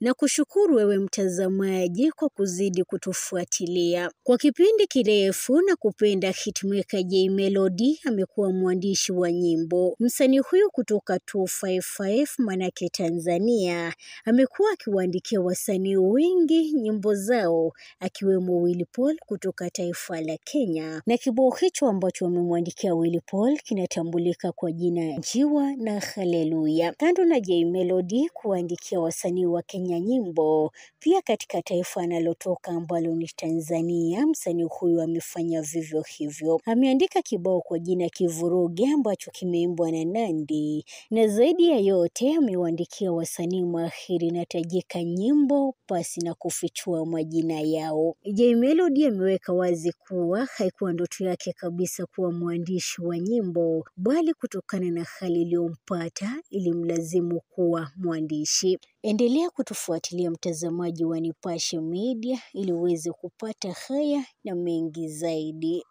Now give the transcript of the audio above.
na kushukuru wewe mtazamaji kwa kuzidi kutufuatilia kwa kipindi kirefu na kupenda hitmaker J Melody amekuwa mwandishi wa nyimbo. Msanii huyu kutoka 255 manake Tanzania amekuwa akiwaandikia wasanii wengi nyimbo zao akiwemo Willy Paul kutoka taifa la Kenya, na kibao hicho ambacho amemwandikia Willy Paul kinatambulika kwa jina Njiwa na Haleluya. Kando na J Melody kuwaandikia wasanii wa Kenya kufanya nyimbo. Pia katika taifa analotoka ambalo ni Tanzania, msanii huyu amefanya vivyo hivyo. Ameandika kibao kwa jina Kivuruge ambacho kimeimbwa na nandi na zaidi ya yote amewaandikia wasanii mahiri na tajika nyimbo pasi na kufichua majina yao. Jay Melody ameweka wazi kuwa haikuwa ndoto yake kabisa kuwa mwandishi wa nyimbo, bali kutokana na hali iliyompata ilimlazimu kuwa mwandishi. Endelea kutu kufuatilia mtazamaji wa Nipashe Media ili uweze kupata haya na mengi zaidi.